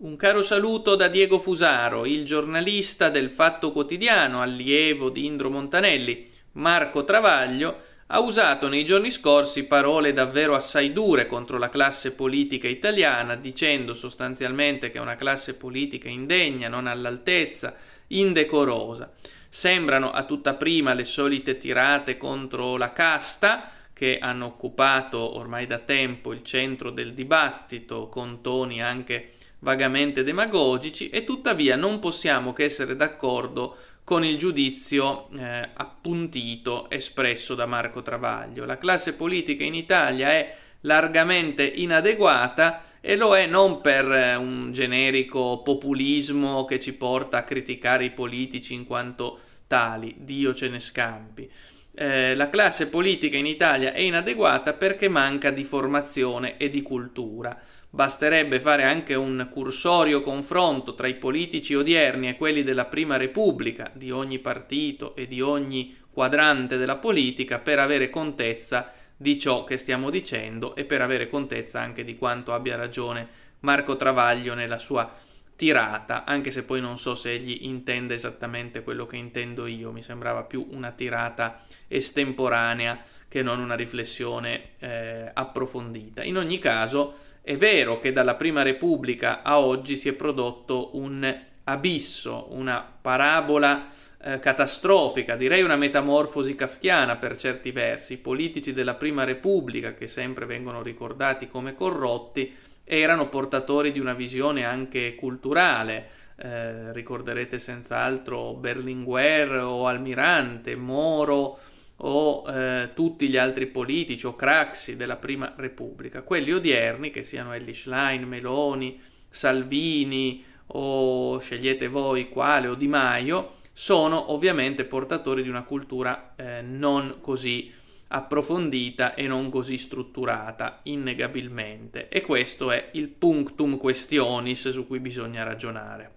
Un caro saluto da Diego Fusaro, il giornalista del Fatto Quotidiano, allievo di Indro Montanelli, Marco Travaglio, ha usato nei giorni scorsi parole davvero assai dure contro la classe politica italiana, dicendo sostanzialmente che è una classe politica indegna, non all'altezza, indecorosa. Sembrano a tutta prima le solite tirate contro la casta, che hanno occupato ormai da tempo il centro del dibattito, con toni anche vagamente demagogici e tuttavia non possiamo che essere d'accordo con il giudizio eh, appuntito espresso da Marco Travaglio. La classe politica in Italia è largamente inadeguata e lo è non per eh, un generico populismo che ci porta a criticare i politici in quanto tali, Dio ce ne scampi. Eh, la classe politica in Italia è inadeguata perché manca di formazione e di cultura. Basterebbe fare anche un cursorio confronto tra i politici odierni e quelli della Prima Repubblica, di ogni partito e di ogni quadrante della politica, per avere contezza di ciò che stiamo dicendo e per avere contezza anche di quanto abbia ragione Marco Travaglio nella sua tirata, anche se poi non so se egli intende esattamente quello che intendo io, mi sembrava più una tirata estemporanea che non una riflessione eh, approfondita. In ogni caso è vero che dalla Prima Repubblica a oggi si è prodotto un abisso, una parabola eh, catastrofica, direi una metamorfosi kafkiana per certi versi. I politici della Prima Repubblica, che sempre vengono ricordati come corrotti, erano portatori di una visione anche culturale. Eh, ricorderete senz'altro Berlinguer o Almirante, Moro o eh, tutti gli altri politici o craxi della Prima Repubblica. Quelli odierni, che siano Ellie Schlein, Meloni, Salvini o scegliete voi quale o Di Maio, sono ovviamente portatori di una cultura eh, non così approfondita e non così strutturata, innegabilmente. E questo è il punctum questionis su cui bisogna ragionare.